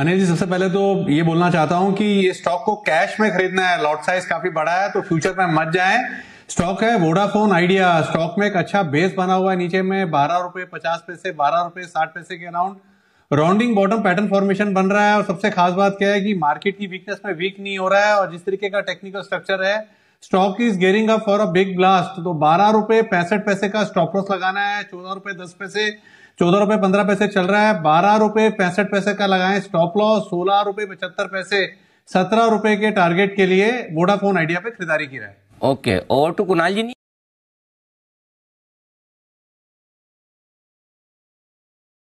अनिल जी सबसे पहले तो ये बोलना चाहता हूं कि ये स्टॉक को कैश में खरीदना है लॉट साइज काफी बड़ा है तो फ्यूचर में मत जाएं स्टॉक है वोडाफोन आइडिया स्टॉक में एक अच्छा बेस बना हुआ है नीचे में बारह रुपए पचास पैसे बारह रुपए साठ पैसे के around rounding bottom pattern formation बन रहा है और सबसे खास बात क्या है कि मार्केट की वीकनेस में वीक नहीं हो रहा है और जिस तरीके का टेक्निकल स्ट्रक्चर है stock is gearing up for a big blast तो बारह रुपए पैंसठ पैसे का स्टॉप लॉस लगाना है चौदह रुपए दस पैसे चौदह रुपए पंद्रह पैसे चल रहा है बारह रुपए पैंसठ पैसे का लगाए स्टॉप लॉस सोलह रुपए पचहत्तर पैसे सत्रह रुपए के टारगेट के लिए वोडाफोन आइडिया पे खरीदारी की रहा है ओके और टू तो कुनाल जी